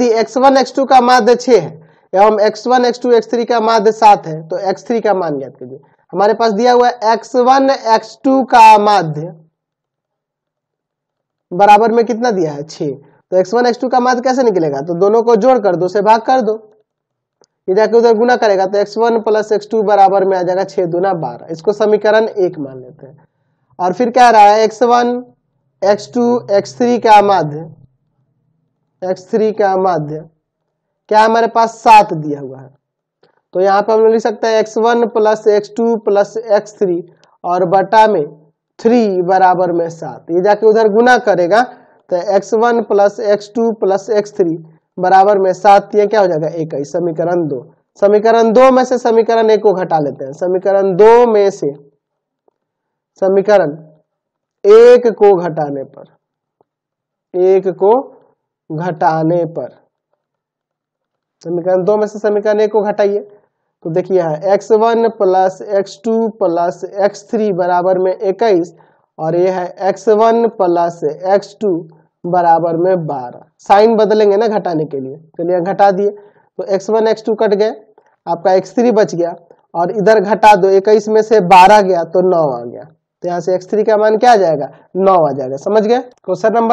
यदि x1 x2 का माध्य छः है एवं x1 x2 x3 का माध्य सात है तो x3 का मान ज्ञात कीजिए हमारे पास दिया हुआ है x1 x2 का माध्य बराबर में कितना दिया है छः तो x1 x2 का माध्य कैसे निकलेगा तो दोनों को जोड़ कर दो से भाग कर दो ये जाके उधर गुना करेगा तो x1 वन प्लस एक्स बराबर में आ जाएगा छः दुना बारह इसको समीकरण एक मान लेते हैं और फिर क्या रहा है x1 x2 x3 का माध्य x3 का माध्य क्या हमारे पास सात दिया हुआ है तो यहाँ पे हम लिख सकते हैं x1 one plus x two plus x three और बटा में थ्री बराबर में सात ये जाके उधर गुना करेगा तो x1 one plus x two plus x three बराबर में सात ये क्या हो जाएगा एक ही समीकरण दो समीकरण दो में से समीकरण एक को घटा लेते हैं समीकरण दो में से समीकरण एक को घटाने पर एक को घटाने पर समीकरण दो में से समीकरण एक को घटाइए तो देखिए यहाँ x one plus x two plus x three बराबर में इक्कीस और ये है x one plus x two बराबर में बारह साइन बदलेंगे ना घटाने के लिए चलिए घटा दिए तो x one x two cut गए आपका एक्स थ्री बच गया और इधर घटा दो इक्कीस में से बारह गया तो नौ आ गया तो यहाँ से एक्स थ्री का मान क्या आ जाएगा नौ आ जाएगा समझ गए क्वेश्चन नंबर